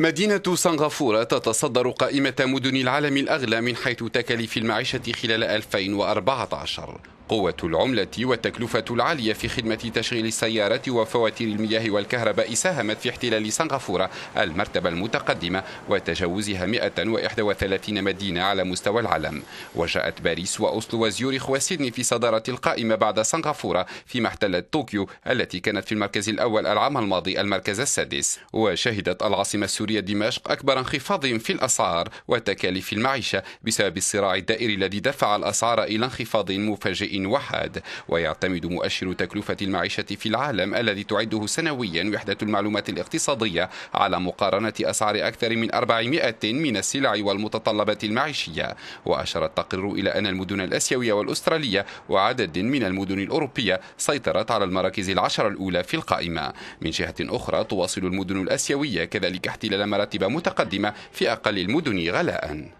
مدينة سنغافورة تتصدر قائمة مدن العالم الأغلى من حيث تكاليف المعيشة خلال 2014 قوة العملة والتكلفة العالية في خدمة تشغيل السيارات وفواتير المياه والكهرباء ساهمت في احتلال سنغافورة المرتبة المتقدمة وتجاوزها 131 مدينة على مستوى العالم وجاءت باريس وأوسلو وزيوريخ وسيدني في صدارة القائمة بعد سنغافورة فيما احتلت طوكيو التي كانت في المركز الأول العام الماضي المركز السادس وشهدت العاصمة السورية دمشق أكبر انخفاض في الأسعار وتكاليف المعيشة بسبب الصراع الدائري الذي دفع الأسعار إلى انخفاض مفاجئ وحاد ويعتمد مؤشر تكلفة المعيشة في العالم الذي تعده سنويا وحدة المعلومات الاقتصادية على مقارنة أسعار أكثر من 400 من السلع والمتطلبات المعيشية وأشار التقرير إلى أن المدن الأسيوية والأسترالية وعدد من المدن الأوروبية سيطرت على المراكز العشرة الأولى في القائمة من جهة أخرى تواصل المدن الأسيوية كذلك احتلال مراتب متقدمة في أقل المدن غلاءً